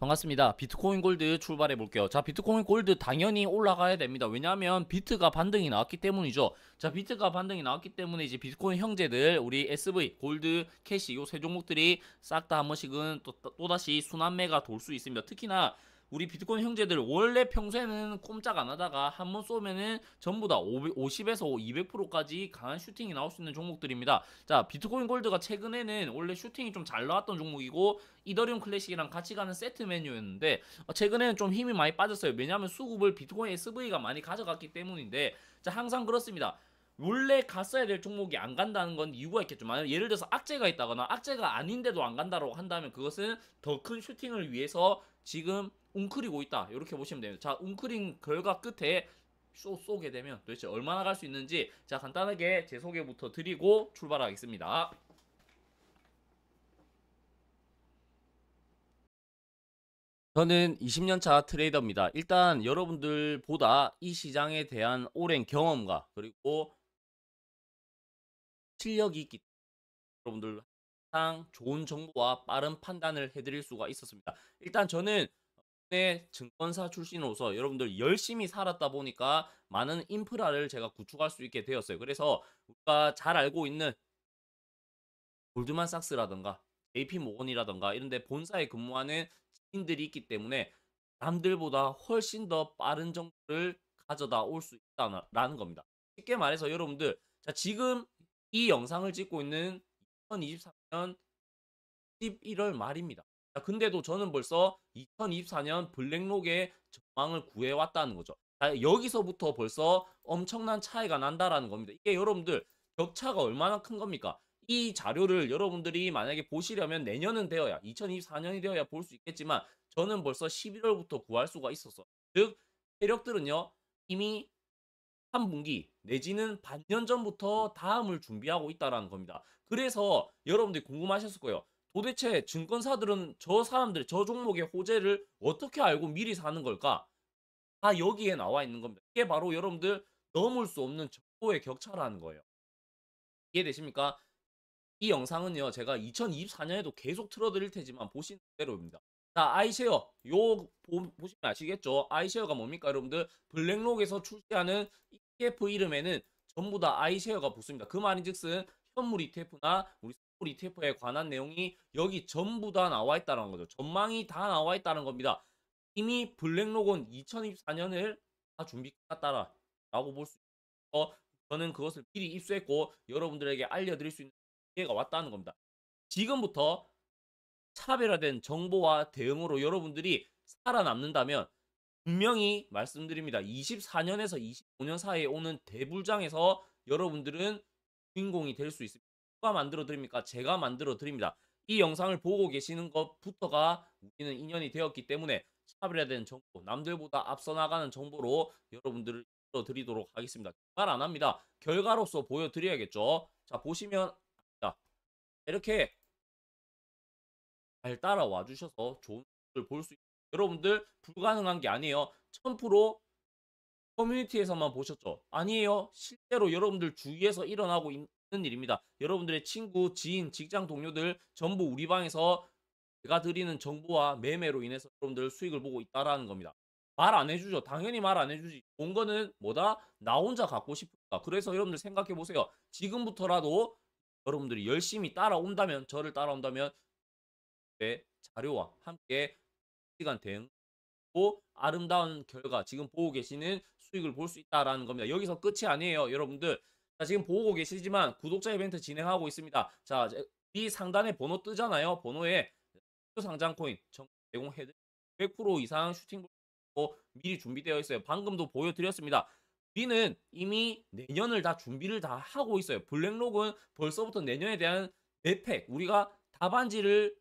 반갑습니다. 비트코인 골드 출발해 볼게요. 자, 비트코인 골드 당연히 올라가야 됩니다. 왜냐하면 비트가 반등이 나왔기 때문이죠. 자, 비트가 반등이 나왔기 때문에 이제 비트코인 형제들, 우리 SV, 골드, 캐시 요 세 종목들이 싹 다 한 번씩은 또, 또 다시 순환매가 돌 수 있습니다. 특히나 우리 비트코인 형제들 원래 평소에는 꼼짝 안 하다가 한 번 쏘면은 전부 다 50에서 200%까지 강한 슈팅이 나올 수 있는 종목들입니다. 자, 비트코인 골드가 최근에는 원래 슈팅이 좀 잘 나왔던 종목이고 이더리움 클래식이랑 같이 가는 세트 메뉴였는데 어, 최근에는 좀 힘이 많이 빠졌어요. 왜냐하면 수급을 비트코인 SV가 많이 가져갔기 때문인데 자, 항상 그렇습니다. 원래 갔어야 될 종목이 안 간다는 건 이유가 있겠죠. 만약 예를 들어서 악재가 있다거나 악재가 아닌데도 안 간다고 한다면 그것은 더 큰 슈팅을 위해서 지금 웅크리고 있다 이렇게 보시면 됩니다 자 웅크린 결과 끝에 쏘, 쏘게 되면 도대체 얼마나 갈 수 있는지 자 간단하게 제 소개부터 드리고 출발하겠습니다 저는 20년차 트레이더입니다. 일단 여러분들보다 이 시장에 대한 오랜 경험과 그리고 실력이 있기 때문에 여러분들 항상 좋은 정보와 빠른 판단을 해드릴 수가 있었습니다. 일단 저는 의 네, 증권사 출신으로서 여러분들 열심히 살았다 보니까 많은 인프라를 제가 구축할 수 있게 되었어요. 그래서 우리가 잘 알고 있는 골드만삭스라든가 JP 모건이라든가 이런 데 본사에 근무하는 지인들이 있기 때문에 남들보다 훨씬 더 빠른 정보를 가져다 올 수있다는 겁니다. 쉽게 말해서 여러분들 자 지금 이 영상을 찍고 있는 2023년 11월 말입니다. 근데도 저는 벌써 2024년 블랙록의 전망을 구해왔다는 거죠. 여기서부터 벌써 엄청난 차이가 난다라는 겁니다. 이게 여러분들 격차가 얼마나 큰 겁니까? 이 자료를 여러분들이 만약에 보시려면 내년은 되어야 2024년이 되어야 볼 수 있겠지만 저는 벌써 11월부터 구할 수가 있었어. 즉 세력들은요 이미 한 분기 내지는 반년 전부터 다음을 준비하고 있다라는 겁니다. 그래서 여러분들이 궁금하셨을 거예요. 도대체 증권사들은 저 사람들, 저 종목의 호재를 어떻게 알고 미리 사는 걸까? 다 여기에 나와 있는 겁니다. 이게 바로 여러분들 넘을 수 없는 정보의 격차라는 거예요. 이해되십니까? 이 영상은요, 제가 2024년에도 계속 틀어드릴 테지만 보신 대로입니다. 자, 아이쉐어, 요, 보, 보시면 아시겠죠? 아이쉐어가 뭡니까, 여러분들? 블랙록에서 출시하는 ETF 이름에는 전부 다 아이쉐어가 붙습니다. 그 말인 즉슨 현물 ETF나 우리 ETF에 관한 내용이 여기 전부 다 나와 있다는 거죠. 전망이 다 나와 있다는 겁니다. 이미 블랙록은 2024년을 다 준비 했다라 라고 볼 수 있어 저는 그것을 미리 입수했고 여러분들에게 알려드릴 수 있는 기회가 왔다는 겁니다. 지금부터 차별화된 정보와 대응으로 여러분들이 살아남는다면 분명히 말씀드립니다. 24년에서 25년 사이에 오는 대불장에서 여러분들은 주인공이 될 수 있습니다. 누가 만들어 드립니까? 제가 만들어 드립니다. 이 영상을 보고 계시는 것부터가 우리는 인연이 되었기 때문에 차별화 되는 정보, 남들보다 앞서 나가는 정보로 여러분들을 이끌어 드리도록 하겠습니다. 말 안 합니다. 결과로서 보여드려야겠죠. 자 보시면 이렇게 잘 따라와 주셔서 좋은 걸 볼수 있어요. 여러분들 불가능한 게 아니에요. 1000% 커뮤니티에서만 보셨죠? 아니에요. 실제로 여러분들 주위에서 일어나고 있는 일입니다. 여러분들의 친구, 지인, 직장 동료들 전부 우리 방에서 제가 드리는 정보와 매매로 인해서 여러분들 수익을 보고 있다라는 겁니다. 말 안 해주죠. 당연히 말 안 해주지. 본 거는 뭐다? 나 혼자 갖고 싶다. 그래서 여러분들 생각해 보세요. 지금부터라도 여러분들이 열심히 따라온다면, 저를 따라온다면, 자료와 함께 시간 대응고 아름다운 결과, 지금 보고 계시는 수익을 볼 수 있다라는 겁니다. 여기서 끝이 아니에요. 여러분들 자, 지금 보고 계시지만 구독자 이벤트 진행하고 있습니다. 자, 이 상단에 번호 뜨잖아요. 번호에 상장 코인 제공해 드100% 이상 슈팅 로 미리 준비되어 있어요. 방금도 보여드렸습니다. 우리는 이미 내년을 다 준비를 다 하고 있어요. 블랙록은 벌써부터 내년에 대한 내팩 우리가 답안지를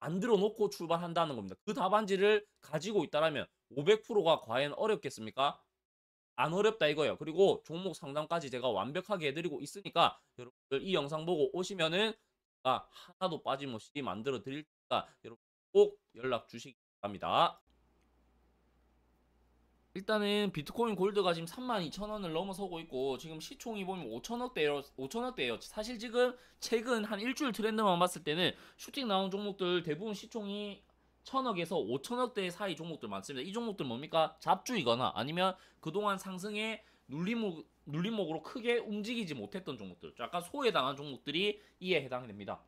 만들어 놓고 출발한다는 겁니다. 그 답안지를 가지고 있다면 500%가 과연 어렵겠습니까? 안 어렵다 이거예요. 그리고 종목 상담까지 제가 완벽하게 해드리고 있으니까 여러분들 이 영상 보고 오시면은 아, 하나도 빠짐없이 만들어 드릴 테니까 여러분 꼭 연락 주시기 바랍니다. 일단은 비트코인 골드가 지금 32,000원을 넘어서고 있고 지금 시총이 보면 5천억대예요. 5천억대예요. 사실 지금 최근 한 일주일 트렌드만 봤을 때는 슈팅 나온 종목들 대부분 시총이 천억에서 5천억대 사이 종목들 많습니다. 이 종목들 뭡니까? 잡주이거나 아니면 그동안 상승에 눌림목, 눌림목으로 크게 움직이지 못했던 종목들, 약간 소외당한 종목들이 이에 해당 됩니다.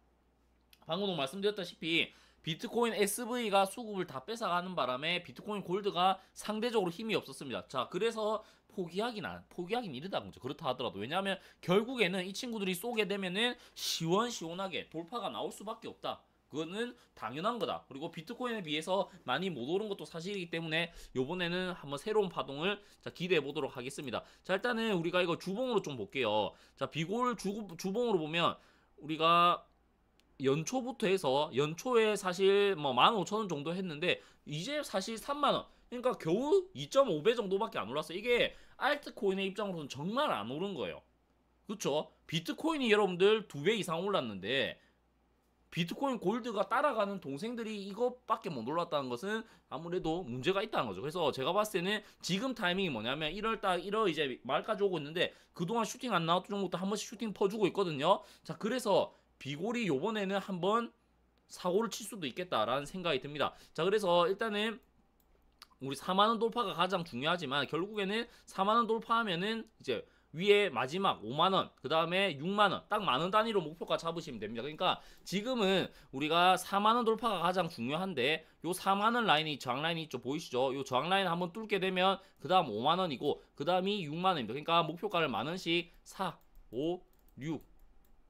방금도 말씀드렸다시피 비트코인 SV가 수급을 다 뺏어가는 바람에 비트코인 골드가 상대적으로 힘이 없었습니다. 자, 그래서 포기하긴 안, 포기하긴 이르다 보죠. 그렇다 하더라도. 왜냐하면 결국에는 이 친구들이 쏘게 되면은 시원시원하게 돌파가 나올 수밖에 없다. 그거는 당연한 거다. 그리고 비트코인에 비해서 많이 못 오른 것도 사실이기 때문에 요번에는 한번 새로운 파동을 자, 기대해 보도록 하겠습니다. 자, 일단은 우리가 이거 주봉으로 좀 볼게요. 자, 비골 주, 주봉으로 보면 우리가 연초부터 해서 연초에 사실 뭐 15,000원 정도 했는데 이제 사실 3만원 그러니까 겨우 2.5배 정도밖에 안 올랐어요. 이게 알트코인의 입장으로는 정말 안 오른 거예요. 그렇죠? 비트코인이 여러분들 2배 이상 올랐는데 비트코인 골드가 따라가는 동생들이 이것밖에 못 올랐다는 것은 아무래도 문제가 있다는 거죠. 그래서 제가 봤을 때는 지금 타이밍이 뭐냐면 1월 딱 1월 이제 말까지 오고 있는데 그동안 슈팅 안 나왔던 종목도 한 번씩 슈팅 퍼주고 있거든요. 자, 그래서 비골이 요번에는 한 번 사고를 칠 수도 있겠다라는 생각이 듭니다. 자, 그래서 일단은 우리 4만원 돌파가 가장 중요하지만 결국에는 4만원 돌파하면은 이제 위에 마지막 5만원, 그 다음에 6만원, 딱 많은 단위로 목표가 잡으시면 됩니다. 그러니까 지금은 우리가 4만원 돌파가 가장 중요한데 요 4만원 라인이 저항 라인이 있죠. 보이시죠? 요 저항 라인 한번 뚫게 되면 그 다음 5만원이고 그 다음이 6만원입니다. 그러니까 목표가를 만원씩 4, 5, 6,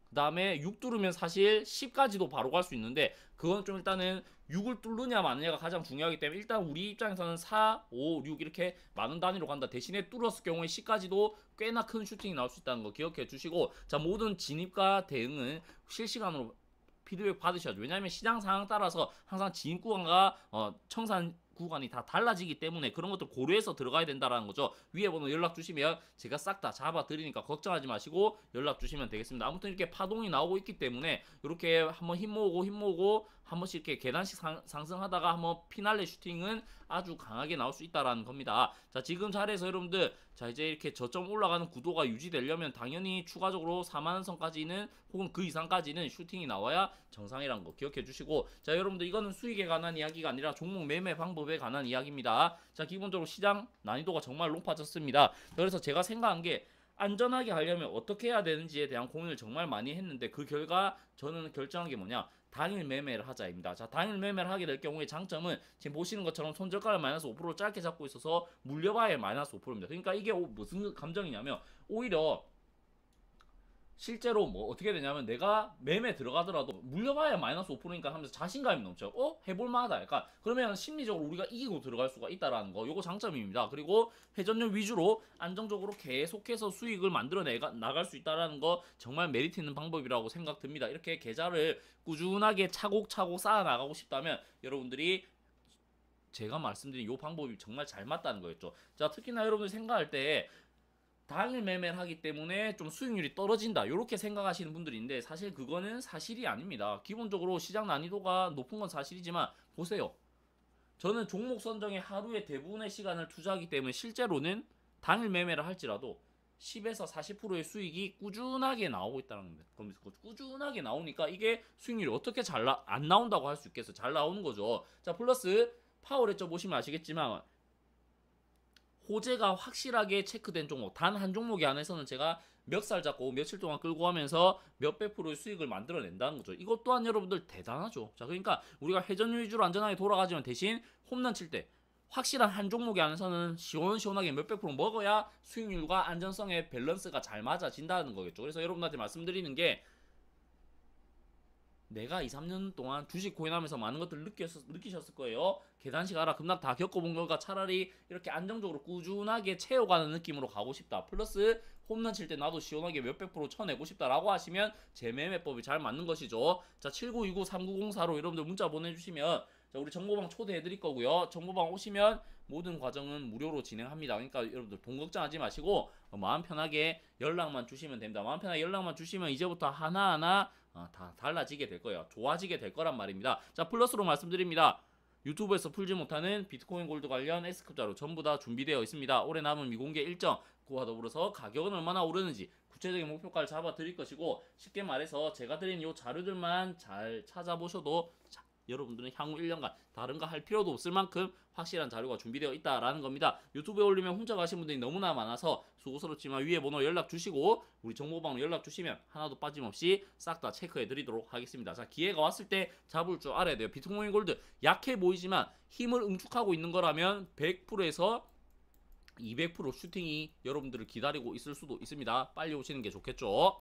그 다음에 6 뚫으면 사실 10까지도 바로 갈 수 있는데 그건 좀 일단은 6을 뚫느냐 마느냐가 가장 중요하기 때문에 일단 우리 입장에서는 4, 5, 6 이렇게 많은 단위로 간다. 대신에 뚫었을 경우에 10까지도 꽤나 큰 슈팅이 나올 수 있다는 거 기억해 주시고 자 모든 진입과 대응은 실시간으로 피드백 받으셔야죠. 왜냐하면 시장 상황 따라서 항상 진입 구간과 어, 청산 구간이 다 달라지기 때문에 그런 것들 고려해서 들어가야 된다라는 거죠. 위에 번호 연락 주시면 제가 싹 다 잡아 드리니까 걱정하지 마시고 연락 주시면 되겠습니다. 아무튼 이렇게 파동이 나오고 있기 때문에 이렇게 한번 힘 모으고 힘 모으고 한 번씩 이렇게 계단식 상, 상승하다가 한번 피날레 슈팅은 아주 강하게 나올 수 있다라는 겁니다. 자, 지금 자리에서 여러분들 자, 이제 이렇게 저점 올라가는 구도가 유지되려면 당연히 추가적으로 4만원 선까지는 혹은 그 이상까지는 슈팅이 나와야 정상이라는 거 기억해 주시고 자, 여러분들 이거는 수익에 관한 이야기가 아니라 종목 매매 방법 방법에 관한 이야기입니다. 자, 기본적으로 시장 난이도가 정말 높아졌습니다. 그래서 제가 생각한 게 안전하게 하려면 어떻게 해야 되는지에 대한 고민을 정말 많이 했는데 그 결과 저는 결정한 게 뭐냐 당일 매매를 하자입니다. 자 당일 매매를 하게 될 경우에 장점은 지금 보시는 것처럼 손절가를 마이너스 5% 짧게 잡고 있어서 물려봐야 마이너스 5%입니다. 그러니까 이게 무슨 감정이냐면 오히려 실제로 뭐 어떻게 되냐면 내가 매매 들어가더라도 물려봐야 마이너스 5%니까 하면서 자신감이 넘쳐요. 어? 해볼만하다. 그러니까 그러면 심리적으로 우리가 이기고 들어갈 수가 있다라는 거. 요거 장점입니다. 그리고 회전율 위주로 안정적으로 계속해서 수익을 만들어 내가 나갈 수 있다라는 거 정말 메리트 있는 방법이라고 생각됩니다. 이렇게 계좌를 꾸준하게 차곡차곡 쌓아 나가고 싶다면 여러분들이 제가 말씀드린 이 방법이 정말 잘 맞다는 거였죠. 자, 특히나 여러분들 생각할 때 당일 매매를 하기 때문에 좀 수익률이 떨어진다 이렇게 생각하시는 분들인데 사실 그거는 사실이 아닙니다. 기본적으로 시장 난이도가 높은 건 사실이지만 보세요. 저는 종목 선정에 하루에 대부분의 시간을 투자하기 때문에 실제로는 당일 매매를 할지라도 10에서 40%의 수익이 꾸준하게 나오고 있다는 겁니다. 그 꾸준하게 나오니까 이게 수익률이 어떻게 잘 안 나온다고 할 수있겠어잘 나오는 거죠. 자 플러스 파워레저 보시면 아시겠지만 호재가 확실하게 체크된 종목 단 한 종목이 안에서는 제가 몇 살 잡고 며칠 동안 끌고 가면서 몇백 프로의 수익을 만들어낸다는 거죠. 이것 또한 여러분들 대단하죠. 자 그러니까 우리가 회전율 위주로 안전하게 돌아가지만 대신 홈런 칠 때 확실한 한 종목에 안에서는 시원시원하게 몇백 프로 먹어야 수익률과 안전성의 밸런스가 잘 맞아진다는 거겠죠. 그래서 여러분한테 말씀드리는 게 내가 2, 3년 동안 주식 고인하면서 많은 것들을 느꼈, 느끼셨을 거예요. 계단식 알아. 급락 다 겪어본 거과 차라리 이렇게 안정적으로 꾸준하게 채워가는 느낌으로 가고 싶다. 플러스 홈런 칠 때 나도 시원하게 몇 백 프로 쳐내고 싶다라고 하시면 제 매매법이 잘 맞는 것이죠. 자, 7 9 2 9 3 9 0 4로 여러분들 문자 보내주시면 자, 우리 정보방 초대해드릴 거고요. 정보방 오시면 모든 과정은 무료로 진행합니다. 그러니까 여러분들 돈 걱정하지 마시고 마음 편하게 연락만 주시면 됩니다. 마음 편하게 연락만 주시면 이제부터 하나하나 아, 다 달라지게 될 거예요. 좋아지게 될 거란 말입니다. 자, 플러스로 말씀드립니다. 유튜브에서 풀지 못하는 비트코인 골드 관련 s 급자로 전부 다 준비되어 있습니다. 올해 남은 미공개 일정, 그와 더불어서 가격은 얼마나 오르는지 구체적인 목표가를 잡아 드릴 것이고 쉽게 말해서 제가 드린 이 자료들만 잘 찾아보셔도 여러분들은 향후 1년간 다른 거 할 필요도 없을 만큼 확실한 자료가 준비되어 있다라는 겁니다. 유튜브에 올리면 혼자 가신 분들이 너무나 많아서 수고스럽지만 위에 번호 연락 주시고 우리 정보방으로 연락 주시면 하나도 빠짐없이 싹 다 체크해 드리도록 하겠습니다. 자, 기회가 왔을 때 잡을 줄 알아야 돼요. 비트코인 골드 약해 보이지만 힘을 응축하고 있는 거라면 100%에서 200% 슈팅이 여러분들을 기다리고 있을 수도 있습니다. 빨리 오시는 게 좋겠죠.